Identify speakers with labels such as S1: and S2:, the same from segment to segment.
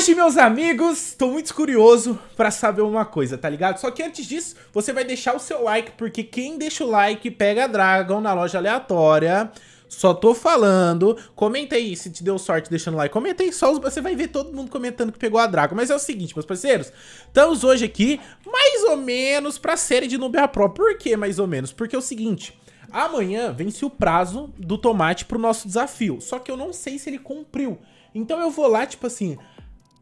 S1: Hoje, meus amigos, tô muito curioso para saber uma coisa, tá ligado? Só que antes disso, você vai deixar o seu like, porque quem deixa o like pega a Dragon na loja aleatória. Só tô falando. Comenta aí se te deu sorte deixando like. Comenta aí só. Os... Você vai ver todo mundo comentando que pegou a dragon Mas é o seguinte, meus parceiros. Estamos hoje aqui, mais ou menos, pra série de Nubia Pro. Por que mais ou menos? Porque é o seguinte. Amanhã vence o prazo do tomate pro nosso desafio. Só que eu não sei se ele cumpriu. Então eu vou lá, tipo assim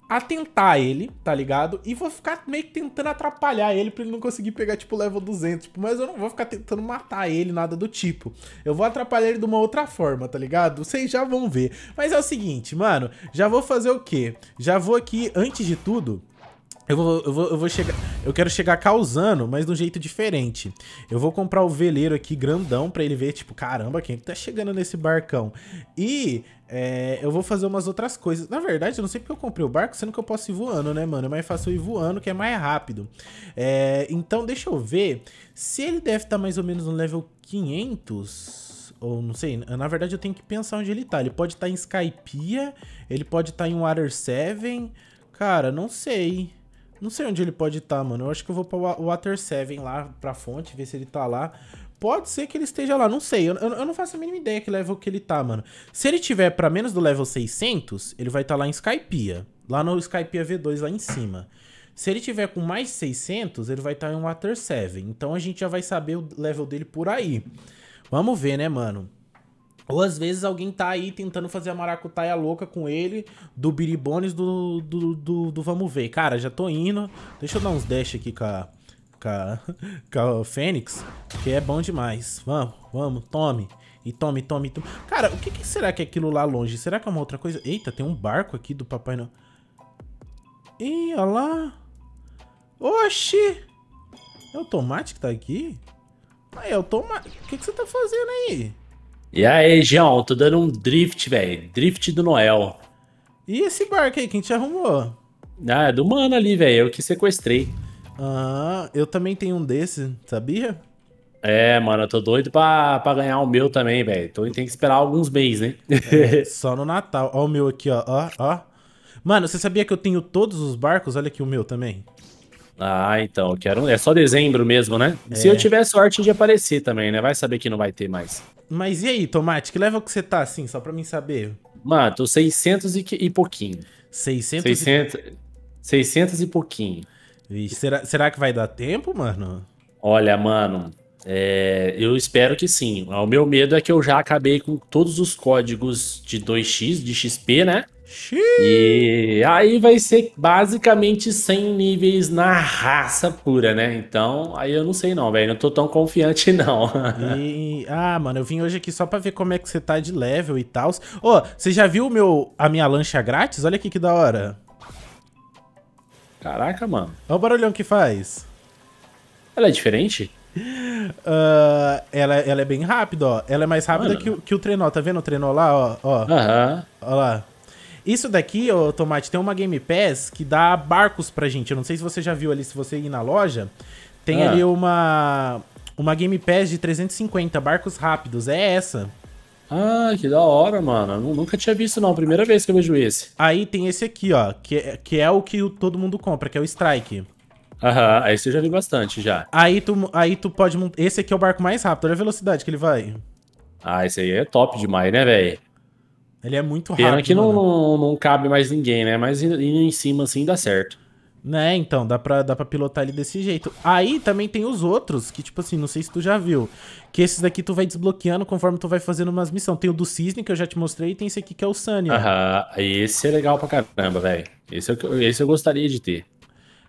S1: atentar ele, tá ligado? E vou ficar meio que tentando atrapalhar ele pra ele não conseguir pegar, tipo, level 200. Tipo, mas eu não vou ficar tentando matar ele, nada do tipo. Eu vou atrapalhar ele de uma outra forma, tá ligado? Vocês já vão ver. Mas é o seguinte, mano, já vou fazer o quê? Já vou aqui, antes de tudo... Eu vou, eu, vou, eu vou chegar. Eu quero chegar causando, mas de um jeito diferente. Eu vou comprar o veleiro aqui grandão pra ele ver, tipo, caramba, quem é tá chegando nesse barcão? E é, eu vou fazer umas outras coisas. Na verdade, eu não sei porque eu comprei o barco, sendo que eu posso ir voando, né, mano? É mais fácil ir voando, que é mais rápido. É, então, deixa eu ver se ele deve estar tá mais ou menos no level 500 ou não sei, na verdade eu tenho que pensar onde ele tá. Ele pode estar tá em Skypiea, ele pode estar tá em Water 7. Cara, não sei. Não sei onde ele pode estar, tá, mano. Eu acho que eu vou pra Water 7 lá, pra fonte, ver se ele tá lá. Pode ser que ele esteja lá, não sei. Eu, eu, eu, não faço a mínima ideia que level que ele tá, mano. Se ele tiver para menos do level 600, ele vai estar tá lá em Skypiea. Lá no Skypiea V2, lá em cima. Se ele tiver com mais 600, ele vai estar tá em Water 7. Então a gente já vai saber o level dele por aí. Vamos ver, né, mano? Ou às vezes alguém tá aí tentando fazer a maracutaia louca com ele, do biribones do, do, do, do vamos ver. Cara, já tô indo. Deixa eu dar uns dash aqui com a, com a, com a Fênix, que é bom demais. Vamos, vamos, tome. E tome, tome, tome. Cara, o que, que será que é aquilo lá longe? Será que é uma outra coisa? Eita, tem um barco aqui do Papai Noel. Ih, olha lá. Oxi! É o tomate que tá aqui? Ah, é o tomate. O que, que você tá fazendo aí?
S2: E aí, João, tô dando um drift, velho. Drift do Noel.
S1: E esse barco aí, quem te
S2: arrumou? Ah, é do mano ali, velho. Eu que sequestrei. Ah,
S1: eu também tenho um desse, sabia?
S2: É, mano, eu tô doido pra, pra ganhar o meu também, velho. Então tem que esperar alguns meses, né?
S1: É, só no Natal. Ó o meu aqui, ó. ó, ó. Mano, você sabia que eu tenho todos os barcos? Olha aqui o meu também.
S2: Ah, então, quero. É só dezembro mesmo, né? É. Se eu é. tiver sorte de aparecer também, né? Vai saber que não vai ter mais.
S1: Mas e aí, Tomate, que level que você tá assim, só pra mim saber? Mano, tô 600 e, e pouquinho. 600, 600 e... 600 e pouquinho. Vixe, será, será que vai dar tempo, mano?
S2: Olha, mano, é, eu espero que sim. O meu medo é que eu já acabei com todos os códigos de 2x, de XP, né? Xiii. E aí vai ser basicamente 100 níveis na raça pura, né? Então, aí eu
S1: não sei não, velho. Não tô tão confiante, não. E... Ah, mano, eu vim hoje aqui só pra ver como é que você tá de level e tal. Ô, oh, você já viu meu... a minha lancha grátis? Olha aqui que da hora. Caraca, mano. Olha o barulhão que faz. Ela é diferente? Uh, ela, ela é bem rápida, ó. Ela é mais rápida mano. que, o, que o trenó. Tá vendo o trenó lá, ó? Aham. Ó. Uhum. Ó lá. Isso daqui, ô Tomate, tem uma Game Pass que dá barcos pra gente. Eu não sei se você já viu ali, se você ir na loja, tem ah. ali uma, uma Game Pass de 350, barcos rápidos. É essa. Ah, que da hora, mano. Eu nunca tinha visto, não. Primeira vez que eu vejo esse. Aí tem esse aqui, ó, que, é, que é o que todo mundo compra, que é o Strike. Aham, aí você já viu bastante, já. Aí tu, aí tu pode... Esse aqui é o barco mais rápido. Olha a velocidade que ele vai.
S2: Ah, esse aí é top demais, né, velho? Ele é muito
S1: rápido. Pena que não,
S2: não, não, cabe mais ninguém, né? Mas indo em
S1: cima assim dá certo. Né, então, dá pra, dá pra pilotar ele desse jeito. Aí também tem os outros, que tipo assim, não sei se tu já viu. Que esses daqui tu vai desbloqueando conforme tu vai fazendo umas missões. Tem o do Cisne, que eu já te mostrei, e tem esse aqui que é o Sunny. Né?
S2: Aham, né? esse é legal pra caramba, velho. Esse, é, esse eu gostaria de ter.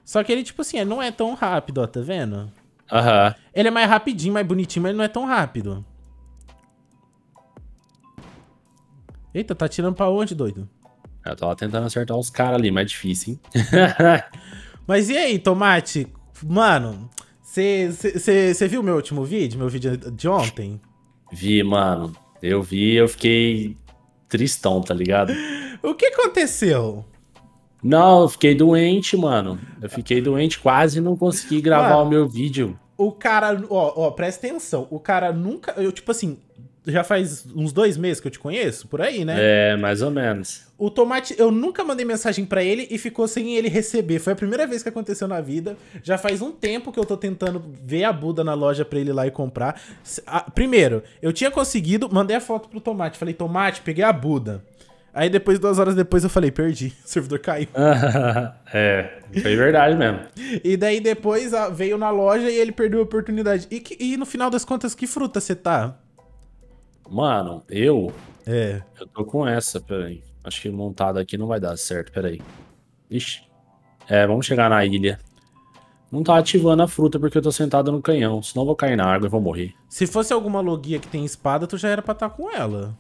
S1: Só que ele, tipo assim, não é tão rápido, ó, tá vendo? Aham. Ele é mais rapidinho, mais bonitinho, mas ele não é tão rápido. Eita, tá atirando pra onde, doido? Eu tava tentando acertar os caras ali, mas é difícil, hein? mas e aí, Tomate? Mano, você viu meu último vídeo? Meu vídeo de ontem?
S2: Vi, mano. Eu vi eu fiquei tristão, tá ligado?
S1: o que aconteceu?
S2: Não, eu fiquei doente, mano. Eu fiquei doente, quase não consegui gravar mano, o meu vídeo.
S1: O cara, ó, ó, presta atenção. O cara nunca. Eu, tipo assim, já faz uns dois meses que eu te conheço, por aí, né? É,
S2: mais ou menos.
S1: O Tomate, eu nunca mandei mensagem para ele e ficou sem ele receber. Foi a primeira vez que aconteceu na vida. Já faz um tempo que eu tô tentando ver a Buda na loja pra ele ir lá e comprar. Primeiro, eu tinha conseguido, mandei a foto pro Tomate. Falei, Tomate, peguei a Buda. Aí depois, duas horas depois, eu falei, perdi, o servidor caiu.
S2: é, foi verdade mesmo.
S1: e daí depois veio na loja e ele perdeu a oportunidade. E, que, e no final das contas, que fruta você tá?
S2: Mano, eu. É. Eu tô com essa, peraí. Acho que montada aqui não vai dar certo, peraí. Ixi. É, vamos chegar na ilha. Não tá ativando a fruta porque eu tô sentado no canhão, senão eu vou cair na água e vou morrer.
S1: Se fosse alguma logia que tem espada, tu já era pra estar tá com ela.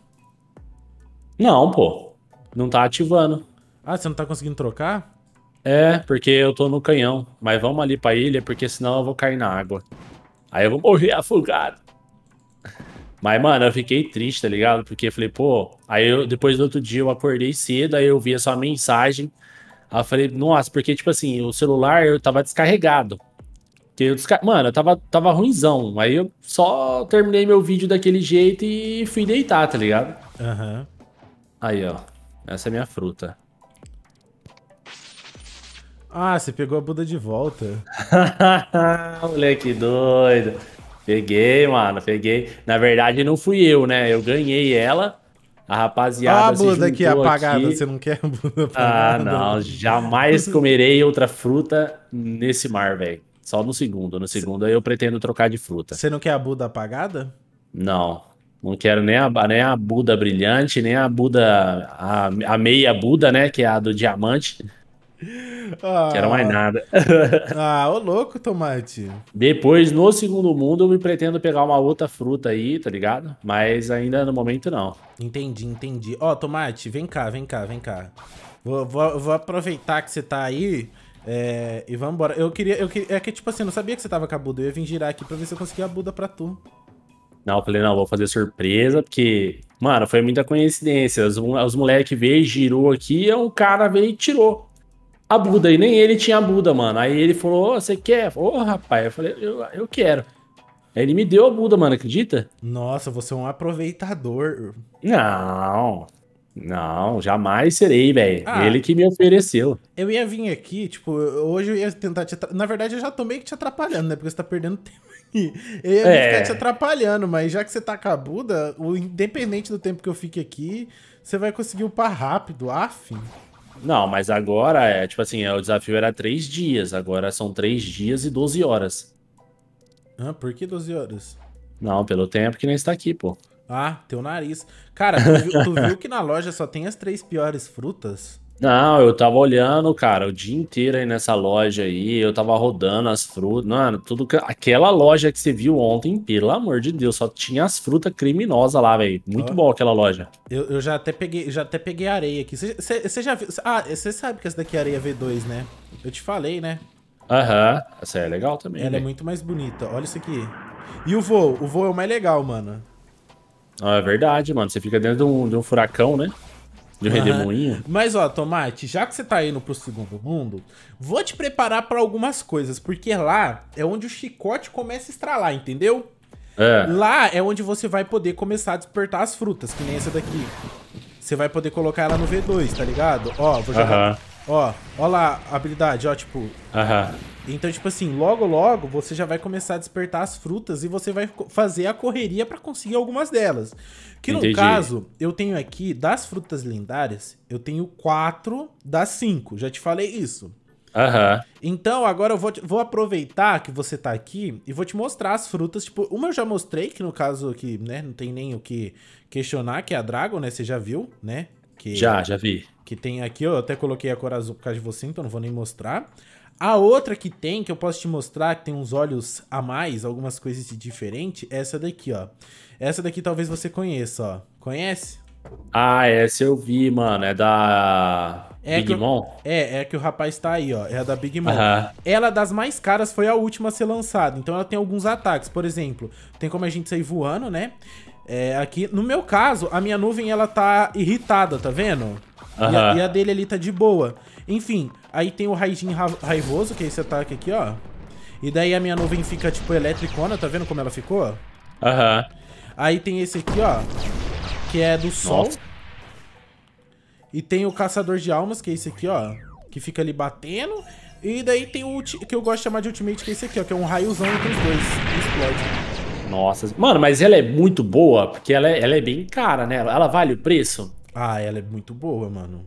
S1: Não, pô. Não tá ativando. Ah, você não tá conseguindo trocar?
S2: É, porque eu tô no canhão. Mas vamos ali pra ilha, porque senão eu vou cair na água. Aí eu vou morrer afogado. Mas, mano, eu fiquei triste, tá ligado? Porque eu falei, pô, aí eu, depois do outro dia eu acordei cedo, aí eu vi essa mensagem. Aí eu falei, nossa, porque, tipo assim, o celular eu tava descarregado. Que eu descar... Mano, eu tava, tava ruimzão. Aí eu só terminei meu vídeo daquele jeito e fui deitar, tá ligado?
S1: Aham. Uhum.
S2: Aí, ó. Essa é minha fruta.
S1: Ah, você pegou a Buda de volta.
S2: Moleque doido. Peguei, mano, peguei. Na verdade, não fui eu, né? Eu ganhei ela. A rapaziada. Ah, a Buda aqui é apagada, aqui. você não
S1: quer bunda ah, apagada? Ah,
S2: não. Jamais comerei outra fruta nesse mar, velho. Só no segundo. No segundo eu pretendo trocar de fruta.
S1: Você não quer a Buda apagada?
S2: Não. Não quero nem a, nem a Buda brilhante, nem a Buda. A, a meia Buda, né? Que é a do diamante.
S1: Ah, era mais ah. nada. ah, ô louco, tomate.
S2: Depois, no segundo mundo, eu me pretendo pegar uma outra fruta aí, tá ligado? Mas ainda no momento não.
S1: Entendi, entendi. Ó, oh, tomate, vem cá, vem cá, vem cá. Vou, vou, vou aproveitar que você tá aí. É, e vamos embora. Eu queria, eu queria. É que, tipo assim, eu não sabia que você tava com a Buda. Eu ia vir girar aqui pra ver se eu conseguia a Buda pra tu.
S2: Não, eu falei, não, vou fazer surpresa, porque, mano, foi muita coincidência. Os, os moleques veio, girou aqui, e é um cara veio e tirou a Buda. E nem ele tinha a Buda, mano. Aí ele falou: oh, Você quer? Ô, oh, rapaz. Eu falei: eu, eu quero. Aí ele me deu a Buda, mano, acredita?
S1: Nossa, você é um aproveitador.
S2: Não. Não, jamais serei, velho. Ah, ele que me ofereceu.
S1: Eu ia vir aqui, tipo, hoje eu ia tentar te atrapalhar. Na verdade, eu já tô meio que te atrapalhando, né? Porque você tá perdendo tempo aqui. Eu ia é. ficar te atrapalhando, mas já que você tá com a Buda, o, independente do tempo que eu fique aqui, você vai conseguir upar rápido. Afim. Ah,
S2: não, mas agora é tipo assim, é, o desafio era três dias, agora são três dias e 12 horas.
S1: Ah, por que 12 horas?
S2: Não, pelo tempo que nem está aqui, pô.
S1: Ah, teu nariz. Cara, tu viu, tu viu que na loja só tem as três piores frutas?
S2: Não, eu tava olhando, cara, o dia inteiro aí nessa loja aí, eu tava rodando as frutas, mano, tudo que... aquela loja que você viu ontem, pelo amor de Deus, só tinha as frutas criminosas lá, velho. Muito oh. bom aquela loja.
S1: Eu, eu, já até peguei, já até peguei areia aqui. Você já viu? Ah, você sabe que essa daqui é areia V2, né? Eu te falei, né?
S2: Aham, uhum. essa é legal também. Ela é
S1: muito mais bonita. Olha isso aqui. E o voo? O voo é o mais legal, mano.
S2: Ah, é verdade, mano. Você fica dentro de um, de um furacão, né? De redemoinho? Uhum.
S1: Mas ó, Tomate, já que você tá indo pro segundo mundo, vou te preparar para algumas coisas, porque lá é onde o chicote começa a estralar, entendeu? É. Lá é onde você vai poder começar a despertar as frutas, que nem essa daqui. Você vai poder colocar ela no V2, tá ligado? Ó, vou jogar. Uhum. Ó, ó lá a habilidade, ó, tipo. Aham. Uhum. Então, tipo assim, logo logo você já vai começar a despertar as frutas e você vai fazer a correria para conseguir algumas delas. Que no caso, eu tenho aqui, das frutas lendárias, eu tenho quatro das cinco. Já te falei isso. Uhum. Então, agora eu vou, te, vou aproveitar que você tá aqui e vou te mostrar as frutas. Tipo, uma eu já mostrei, que no caso aqui, né, não tem nem o que questionar, que é a Dragon, né? Você já viu, né? Que, já, já vi. Que tem aqui, ó, eu até coloquei a cor azul por causa de você, então não vou nem mostrar. A outra que tem, que eu posso te mostrar, que tem uns olhos a mais, algumas coisas de diferente, é essa daqui, ó. Essa daqui talvez você conheça, ó. Conhece?
S2: Ah, essa eu vi, mano. É da é Big Mom?
S1: É, é que o rapaz tá aí, ó. É a da Big Mom. Uhum. Ela, das mais caras, foi a última a ser lançada. Então ela tem alguns ataques. Por exemplo, tem como a gente sair voando, né? É, aqui, no meu caso, a minha nuvem, ela tá irritada, tá vendo? E, a, e, a, dele ali tá de boa. Enfim, aí tem o Raijin Raivoso, que é esse ataque aqui, ó. E daí a minha nuvem fica, tipo, eletricona, tá vendo como ela ficou? Aham. Aí tem esse aqui, ó, que é do sol. Nossa. E tem o Caçador de Almas, que é esse aqui, ó, que fica ali batendo. E daí tem o que eu gosto de chamar de Ultimate, que é esse aqui, ó, que é um raiozão entre os dois, que explode.
S2: Nossa, mano, mas ela é muito boa, porque ela é, ela é bem cara, né?
S1: Ela vale o preço? Ah, ela é muito boa, mano.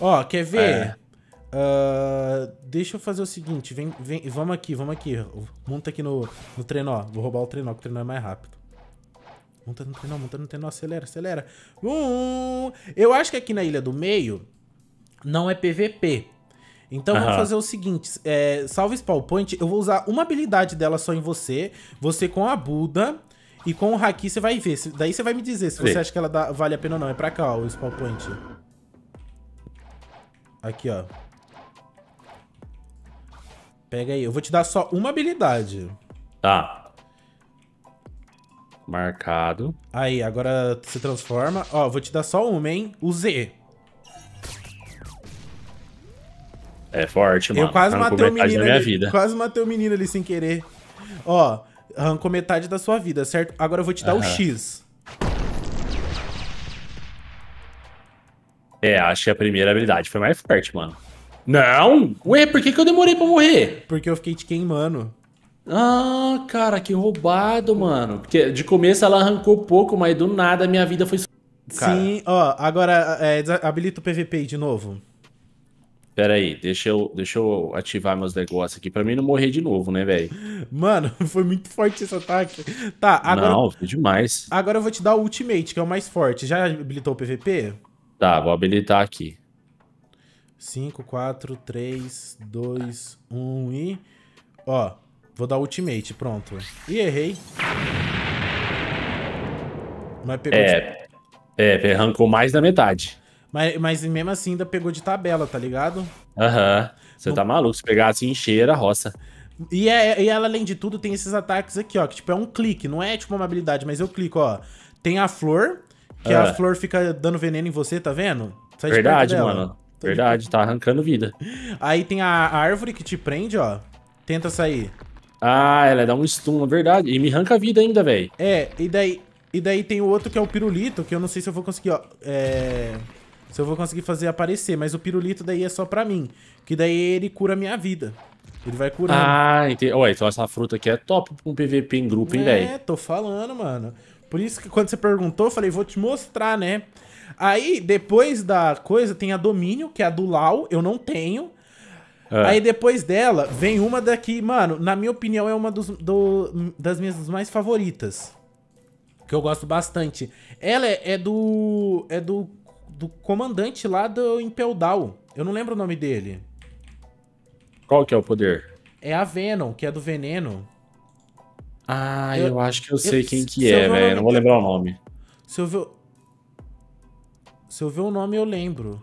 S1: Ó, quer ver? É. Uh, deixa eu fazer o seguinte, vem, vem, vamos aqui, vamos aqui. Monta aqui no, no trenó. Vou roubar o trenó, que o trenó é mais rápido. Monta no trenó, monta no trenó, acelera, acelera. Uh, eu acho que aqui na Ilha do Meio não é PVP. Então uhum. vamos fazer o seguinte, é, salve Spawn Point, eu vou usar uma habilidade dela só em você, você com a Buda, e com o Haki você vai ver. Daí você vai me dizer se Sim. você acha que ela dá, vale a pena ou não. É pra cá, ó, o spawn point. Aqui, ó. Pega aí. Eu vou te dar só uma habilidade.
S2: Tá. Marcado.
S1: Aí, agora se transforma. Ó, vou te dar só uma, hein? O Z.
S2: É forte, mano. Eu quase tá matei o menino ali. Quase
S1: matei o menino ali sem querer. Ó, arrancou metade da sua vida, certo? Agora eu vou te dar uhum. o X.
S2: É, acho que a primeira habilidade foi mais forte, mano. Não!
S1: Ué, por que, que eu demorei pra morrer? Porque eu fiquei te queimando.
S2: Ah, cara, que roubado, mano. Porque de começo ela arrancou pouco, mas do
S1: nada a minha vida foi... Cara. Sim, ó, agora é, habilita o PVP de novo.
S2: Pera aí, deixa eu, deixa eu ativar meus negócios aqui pra mim não morrer de novo, né, velho?
S1: Mano, foi muito forte esse ataque. Tá, agora. Não,
S2: foi demais.
S1: Agora eu vou te dar o ultimate, que é o mais forte. Já habilitou o PVP?
S2: Tá, vou habilitar aqui.
S1: 5, 4, 3, 2, 1 e. Ó, vou dar o ultimate, pronto. E errei. Mas pegou. É,
S2: de... é, arrancou mais da metade.
S1: Mas, mas mesmo assim ainda pegou de tabela, tá ligado?
S2: Aham. Uhum. Você no... tá maluco, se pegar assim, encher a roça.
S1: E, é, e ela, além de tudo, tem esses ataques aqui, ó. Que tipo, é um clique, não é tipo uma habilidade, mas eu clico, ó. Tem a flor, que a ah. flor fica dando veneno em você, tá vendo? Sai Verdade, mano. Tá verdade, de tá arrancando vida. Aí tem a árvore que te prende, ó. Tenta sair. Ah, ela dá um stun, é verdade. E me arranca a vida ainda, velho. É, e daí, e daí tem o outro que é o pirulito, que eu não sei se eu vou conseguir, ó. É... Se eu vou conseguir fazer aparecer. Mas o pirulito daí é só pra mim. Que daí ele cura a minha vida. Ele vai curando.
S2: Ah, entendi. Ué, então essa fruta aqui é top pra um PVP em grupo, hein, é, velho? É,
S1: tô falando, mano. Por isso que quando você perguntou, eu falei, vou te mostrar, né? Aí, depois da coisa, tem a domínio, que é a do Lau. Eu não tenho. É. Aí depois dela, vem uma daqui, mano, na minha opinião é uma dos, do, das minhas mais favoritas. Que eu gosto bastante. Ela é, é do. É do do comandante lá do Impel Down. Eu não lembro o nome dele.
S2: Qual que é o poder?
S1: É a Venom, que é do veneno. Ah, eu, eu acho que eu sei eu, quem que é, velho. Não vou
S2: lembrar o nome.
S1: Se eu ver... Se eu ver o nome, eu lembro.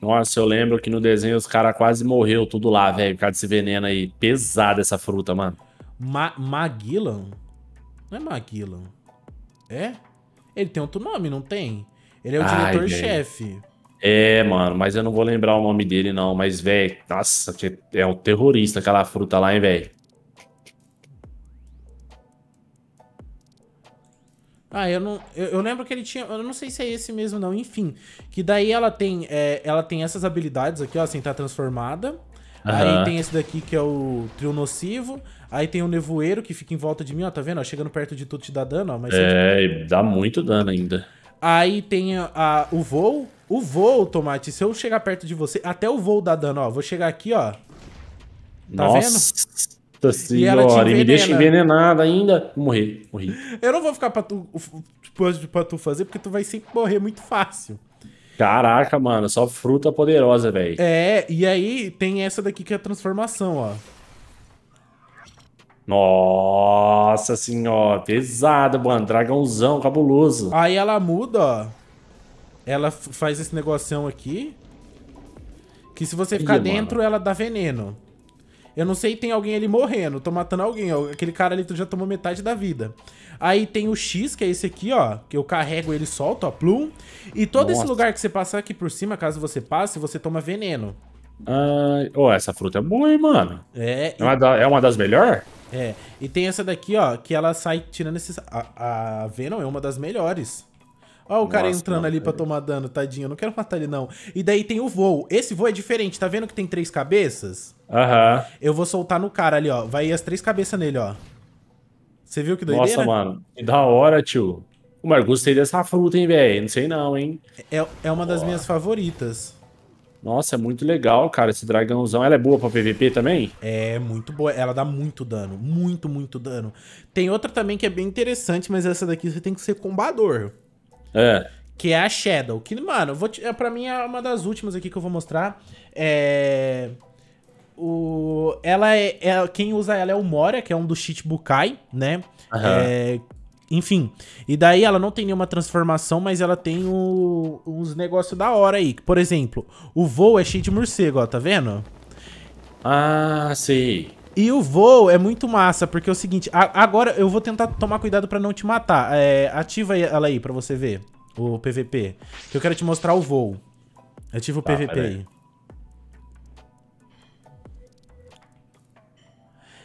S2: Nossa, eu lembro que no desenho os caras quase morreu tudo lá, velho, por causa desse veneno aí. Pesada essa fruta, mano.
S1: Ma Maguilan? Não é Maguilan. É? Ele tem outro nome, não tem? Ele é o diretor-chefe.
S2: É, mano, mas eu não vou lembrar o nome dele, não. Mas, velho, nossa, que é um terrorista aquela fruta lá, hein, velho.
S1: Ah, eu não. Eu, eu, lembro que ele tinha. Eu não sei se é esse mesmo, não. Enfim. Que daí ela tem. É, ela tem essas habilidades aqui, ó, assim, tá transformada. Uhum. Aí tem esse daqui que é o trio nocivo. Aí tem o nevoeiro que fica em volta de mim, ó, tá vendo? Ó, chegando perto de tudo te dá dano, ó. Mas é,
S2: dá muito dano ainda.
S1: Aí tem a, a, o voo. O voo, Tomate, se eu chegar perto de você, até o voo dá dano, ó. Vou chegar aqui, ó. Tá Nossa
S2: vendo? senhora, e me deixa envenenado ainda. Vou morrer, morri.
S1: Eu não vou ficar pra tu, pra tu fazer, porque tu vai sempre morrer muito fácil.
S2: Caraca, mano, só fruta poderosa, velho.
S1: É, e aí tem essa daqui que é a transformação, ó.
S2: Nossa senhora, pesada, mano. Dragãozão, cabuloso.
S1: Aí ela muda, ó. Ela faz esse negocinho aqui. Que se você ficar dentro, mano. ela dá veneno. Eu não sei, tem alguém ali morrendo. Tô matando alguém, ó. Aquele cara ali já tomou metade da vida. Aí tem o X, que é esse aqui, ó. Que eu carrego ele solto, ó. Plum. E todo Nossa. esse lugar que você passar aqui por cima, caso você passe, você toma veneno.
S2: Ah, oh, essa fruta é boa, hein, mano? É. É uma, da, é uma das melhores?
S1: É, e tem essa daqui, ó, que ela sai tirando esses... A, a Venom é uma das melhores. Ó o cara entrando ali pra é. tomar dano, tadinho. Eu não quero matar ele, não. E daí tem o voo. Esse voo é diferente. Tá vendo que tem três cabeças? Aham. Uh -huh. Eu vou soltar no cara ali, ó. Vai as três cabeças nele, ó. Você viu que doideira? Nossa,
S2: mano. Que da hora, tio. O Marcos tem dessa fruta, hein, velho? Não sei não, hein?
S1: É, é uma das minhas favoritas.
S2: Nossa, é muito legal, cara, esse dragãozão. Ela é boa pra PVP também? É, muito
S1: boa. Ela dá muito dano. Muito, muito dano. Tem outra também que é bem interessante, mas essa daqui você tem que ser combador. É. Que é a Shadow. Que, mano, vou te... É, pra mim é uma das últimas aqui que eu vou mostrar. É. O... Ela é, é Quem usa ela é o Moria, que é um do Shichibukai, né? Uhum. É... Enfim, e daí ela não tem nenhuma transformação, mas ela tem o, uns negócios da hora aí. Por exemplo, o voo é cheio de morcego, ó, tá vendo? Ah, sei. E o voo é muito massa, porque é o seguinte... A, agora eu vou tentar tomar cuidado pra não te matar. É, ativa ela aí pra você ver, o PVP. Que eu quero te mostrar o voo. Ativa o tá, PVP aí.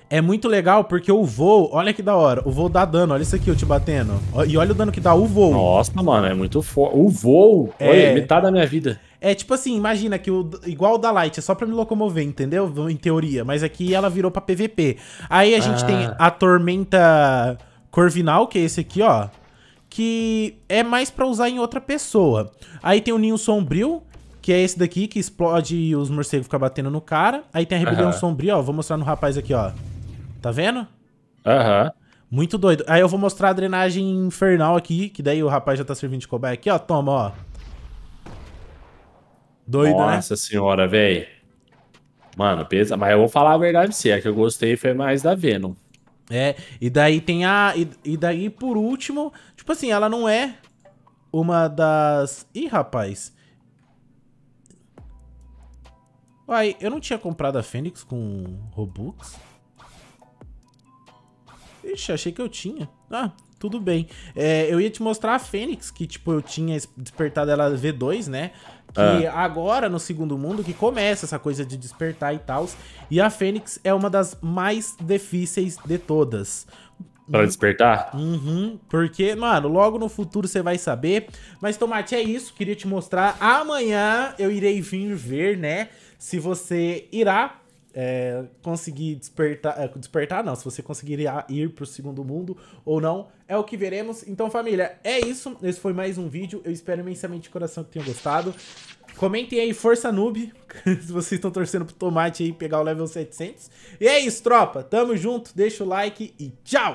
S1: é muito legal porque o voo, olha que da hora, o voo dá dano, olha isso aqui eu te batendo. E olha o dano que dá o voo. Nossa,
S2: mano, é muito forte. O voo, é... olha, é
S1: metade da minha vida. É tipo assim, imagina que o, igual o da Light é só pra me locomover, entendeu? Em teoria, mas aqui ela virou pra PVP. Aí a gente tem ah. a Tormenta Corvinal, que é esse aqui, ó. Que é mais pra usar em outra pessoa. Aí tem o Ninho Sombrio, que é esse daqui, que explode e os morcegos ficam batendo no cara. Aí tem a Rebelião uhum. Sombria, ó. Vou mostrar no rapaz aqui, ó. Tá vendo? Aham. Uhum. Muito doido. Aí eu vou mostrar a drenagem infernal aqui, que daí o rapaz já tá servindo de cobaia aqui, ó. Toma, ó. Doido, Nossa né? Nossa
S2: senhora, velho. Mano, pesa. Mas eu vou falar a verdade você A que eu gostei foi mais da Venom.
S1: É, e daí tem a. E, e daí, por último, tipo assim, ela não é uma das. Ih, rapaz. Uai, eu não tinha comprado a Fênix com Robux? Ixi, achei que eu tinha. Ah, tudo bem. É, eu ia te mostrar a Fênix, que, tipo, eu tinha despertado ela V2, né? Que ah. agora, no segundo mundo, que começa essa coisa de despertar e tal. E a Fênix é uma das mais difíceis de todas. Pra
S2: despertar?
S1: Uhum, porque, mano, logo no futuro você vai saber. Mas, Tomate, é isso. Queria te mostrar. Amanhã eu irei vir ver, né? Se você irá é, conseguir despertar. É, despertar, não, se você conseguiria ir pro segundo mundo ou não, é o que veremos. Então, família, é isso. Esse foi mais um vídeo. Eu espero imensamente de coração que tenham gostado. Comentem aí, força noob, se vocês estão torcendo pro tomate aí pegar o level 700. E é isso, tropa. Tamo junto, deixa o like e tchau!